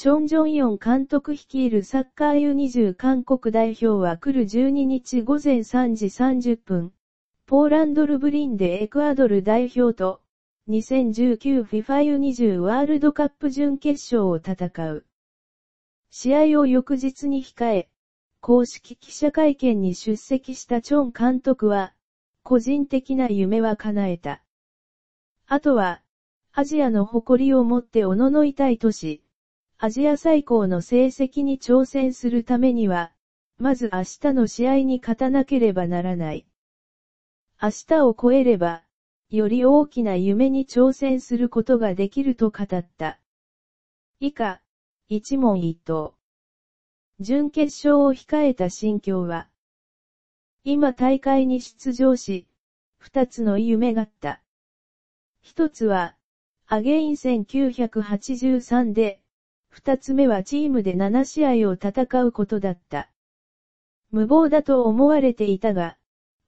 チョン・ジョンイオン監督率いるサッカー U20 韓国代表は来る12日午前3時30分、ポーランドルブリンでエクアドル代表と、2019 FIFA U20 ワールドカップ準決勝を戦う。試合を翌日に控え、公式記者会見に出席したチョン監督は、個人的な夢は叶えた。あとは、アジアの誇りを持っておののいたい都市。アジア最高の成績に挑戦するためには、まず明日の試合に勝たなければならない。明日を超えれば、より大きな夢に挑戦することができると語った。以下、一問一答。準決勝を控えた心境は、今大会に出場し、二つの夢があった。一つは、アゲイン1983で、二つ目はチームで七試合を戦うことだった。無謀だと思われていたが、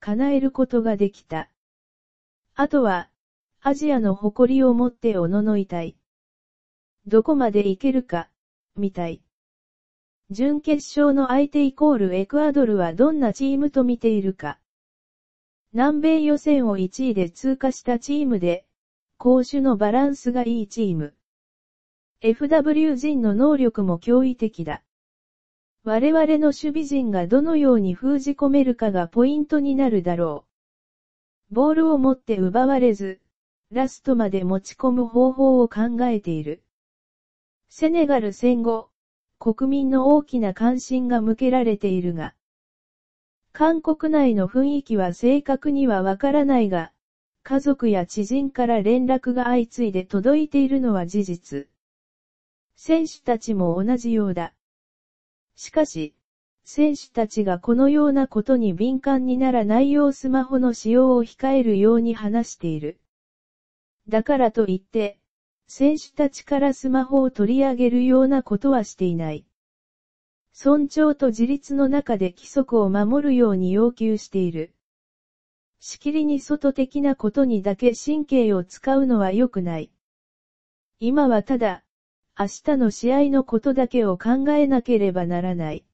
叶えることができた。あとは、アジアの誇りを持っておののいたい。どこまでいけるか、みたい。準決勝の相手イコールエクアドルはどんなチームと見ているか。南米予選を1位で通過したチームで、攻守のバランスがいいチーム。FW 陣の能力も驚異的だ。我々の守備陣がどのように封じ込めるかがポイントになるだろう。ボールを持って奪われず、ラストまで持ち込む方法を考えている。セネガル戦後、国民の大きな関心が向けられているが、韓国内の雰囲気は正確にはわからないが、家族や知人から連絡が相次いで届いているのは事実。選手たちも同じようだ。しかし、選手たちがこのようなことに敏感にならないようスマホの使用を控えるように話している。だからといって、選手たちからスマホを取り上げるようなことはしていない。尊重と自立の中で規則を守るように要求している。しきりに外的なことにだけ神経を使うのは良くない。今はただ、明日の試合のことだけを考えなければならない。